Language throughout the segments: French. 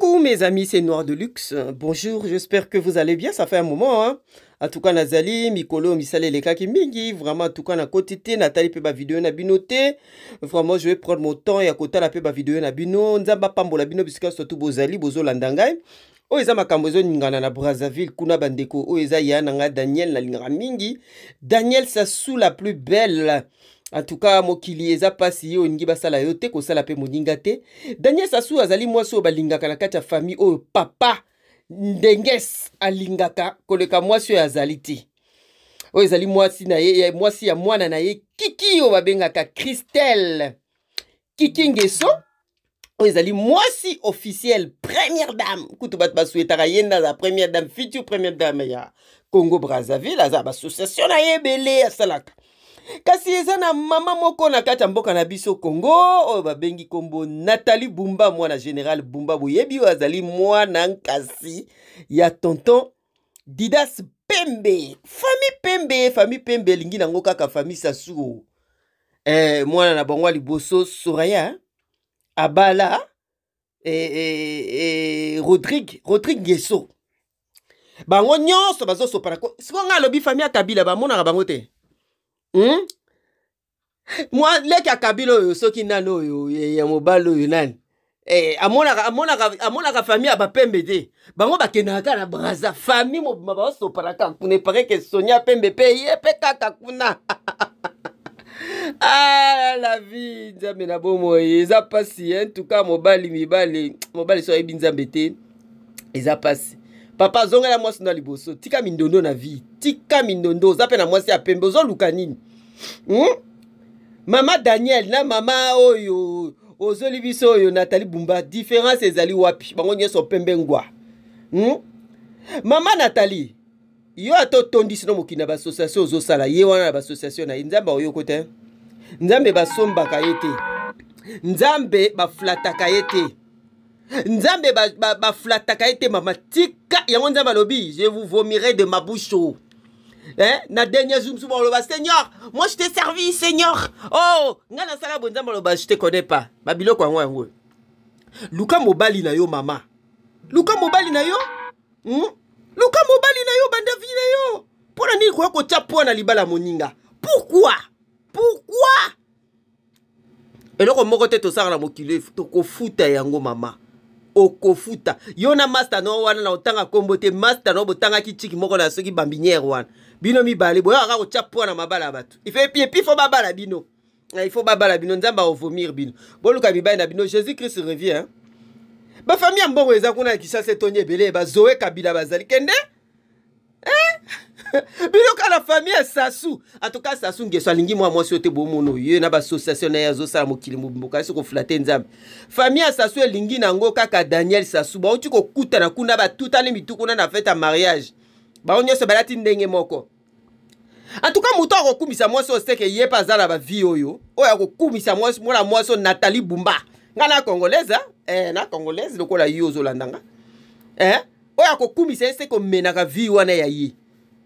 Coucou mes amis, c'est Noir de Luxe. Bonjour, j'espère que vous allez bien. Ça fait un moment, hein? cas, nazali mikolo Misale, les Kakimingi. vraiment na tout cas, natali Nathalie, bavideo vidéo binote vraiment je vais prendre mon temps ya kotala côté, la na bino Nabino. apambola bino bisika Biska, surtout bozali bozolanda ngai oyo oh, eza kambozo na brazzaville kuna bandeko oyo oh, ya na daniel la mingi daniel sous la plus belle antuka mokili eza mpasi ye olingi basala yo te kosala mpe moninga te daniel sasu azali mwasi oyo balingaka na kati ya fami oyo papa ndengesi alingaka koleka mwasi oyo azali te oyo ezali mwasi na ye mwasi ya mwana na ye kiki oyo babengaka christelle kiki ngeso oyo ezali mwasi officiel première dame kutu bato baswetaka ye nde aza première dame future première dame ya congo brazzaville aza bassociation na ye ebele asalaka kasi eza na mama moko na kati ya mboka na biso kongo oyo babengi nkombo natali bumba mwana général bumba boyebi oyo azali mwana nkasi ya tonton didas pembe fami pembe fami pembe elingi nango kaka fami sasuro eh, mwana na bango ya liboso soraya abala eh, eh, eh, rodrigue rodrigue ngeso bango nyonso bazosopana sikoyo ngai alobi fami ya kabila bamonaka bango te hmm? mwa leki ya kabila oyo soki nani oyo ya mobali oyo nani Eh, amonaka, amonaka, amonaka famille ya bapembe te bango bakendaka kaka na braza famille mobima baosopalaka kuna epareke sonia pembe mpe ye mpe kaka kuna ah, la vie nzambe na bomoi eza mpasi entuka mobali mibali mobali so ayebi nzambe te eza mpasi papa zongela mwasi na liboso tika mindondo na vie tika mindondo oza mpe na mwasi ya pembe ozoluka nini hmm? mama daniel na mama oyo ozoli biso oyo natali bumba différence ezali wapi bango nyonso pembe ngwa hmm? mama natali yo ata otondisi no mokili na baassociation ozosala ye wana na baassociation na ye nzambe aoyoko te nzambe basombaka ye te nzambe baflataka ye te nzambe baflataka ete mama tika yango nzambe lobi je vous vomirai de ma bouche Hein? na dernier jour mosusu baloba seigneur moi je t'ai servi seigneur oh ngana sala sala nzambe je te connais pas babiloko yango yango luka mobali na yo mama luka mobali na yo hmm? luka mobali na yo bandavi na yo Pula ni nini koya na libala moninga pourkui pourkui eloko moko te tosala na mokili fouta yango mama okofuta yo na master no wana na otanga kombo te master no botangaki tiki moko na soki bambiniere wana bino mibale boyokaka kotia mpo na mabala ya bato ife epi epi fo babala bino eh, ifo babala bino nzambe aovomir bino boluka mibali na bino jésus christ revient bafami ya mbongo eza kuna na kinshasa etondi ebele bazoe kabila bazali kende bino kala famille ya sasu atoka sasu ngeso alingi mwa mwasi oyo te bomona ye na baasociation na ye azosala mokili mobimboka esi koflate nzambe famille ya sasu elingi nango kaka daniel sasu bauti kokutana kuna batutani mituku na na fete ya mariage bango nyonso balati ndenge moko antuka moto akokumisa mwasi oyo seke ye mpe aza na bavi oyo oyo akokumisa mwana mwasi oyo natali bumba ngai na congolaise eh, na congolaise lokola ye ozolanda nga eh? oyo akokumisa ye seke omenaka vi wana ya ye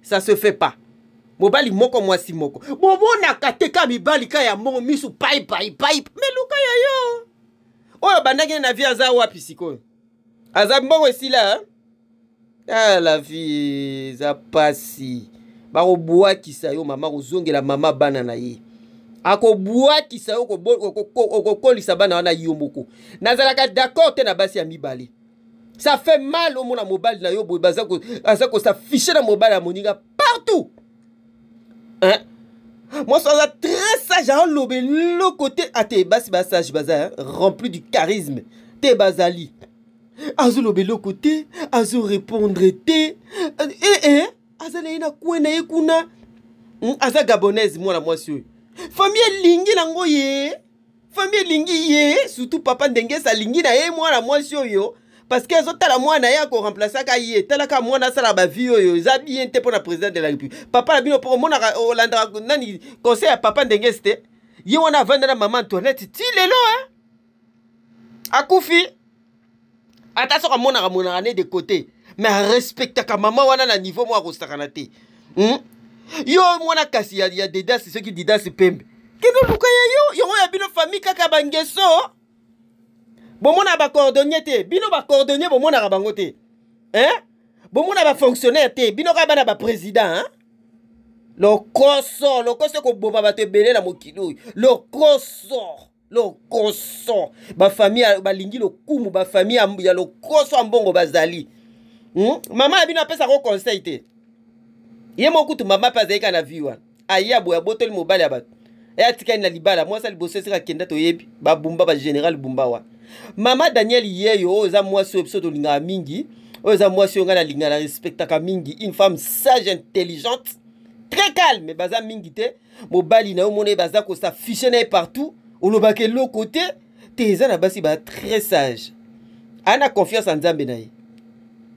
ça se fait pas mobali moko mwasi moko bomonaka te ka mibali ka ya mongo misu pai pai pai me luka ya yo oyo bandaki na vie aza wapi sikoyo aza mbongo esila tala ah, vie eza pasi bakobwakisa yo mama kozongela mama bana na ye akobwakisa yo okokolisa bana wana yo moko nazalaka d'accord te na basi ya mibale ça fait mal au omona mobali na yo ça aza s'afficher na mobile à moninga partout hein? ça aza très sage aloba hein. côté te ate basi sage baza hein. rempli du charisme te bazali le côté, Azu répondre te Eh eh, hein. azale ina na na kuna hmm, aza gabonaise moi la oyo fami lingi lingi ye fami lingi ye surtout papa sa lingi na ye mwana mwasi yo parce parceke ezotala mwana ye akoremplaceaka ye etalaka mwana la vie, yo eza bien pour la président de la république papa la bino mona o olandaka nani conseil à papa ndenge esi te ye wana maman na mama antoinette ti lelo e akufi ata soko amonaka monaka ané de côté mais respecte ka maman wana na niveau ko akosakana te hmm? yo mwana kasi ya, ya didasi soki c'est pembe que nous ya yo yango ya bino famille kaka bangeso bomona coordonné te bino mon bomonaka bango te hein bomona fonctionnaire te bino na ba président hein? lokoso lokoso le bate le na mokili famille lokoso lokoso le balingi ba famille ya lokoso coso mbongo bazali hmm? mama a bino ko conseil te ye mokutu mama pa na viwa aya ya boye abotoli mobali ya bato na libala le ya c'est esika kenda toyebi babumba ba bumba mama daniel yeyo oza eza mwasi oyo linga mingi oza eza mwasi oyo na linga na ka mingi une femme sage intelligente très calme baza mingi te mobali na yo baza ye baza kosafishe na partout on lo côté. te eza na basi ba très sage ana a confiance ya nzambe na ye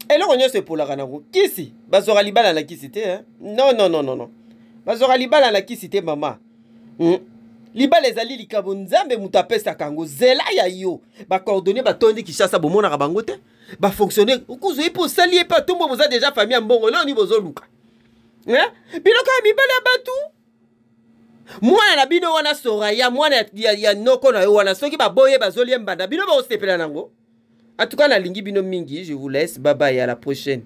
eloko nyonso epolaka nango kisi bazwaka libala na kisi te hein. non non non non non libala na kisi te mama hmm les ezali les nzambe Mutapesa mutapesa kango zela ya yo Ba batondi kishasa bomonaka bango te bafonctionnaire okozwa ye mpe osali ye mpe atombo déjà deja famille ya mbongo nani bozoluka hein? biloko mi mibale ya bato mwana na bino wana soraya mwana ya, ya, ya noko na yo wana soki baboye bazolie mbanda bino baosepela nango en tout cas bino mingi je vous laisse bye bye à la prochaine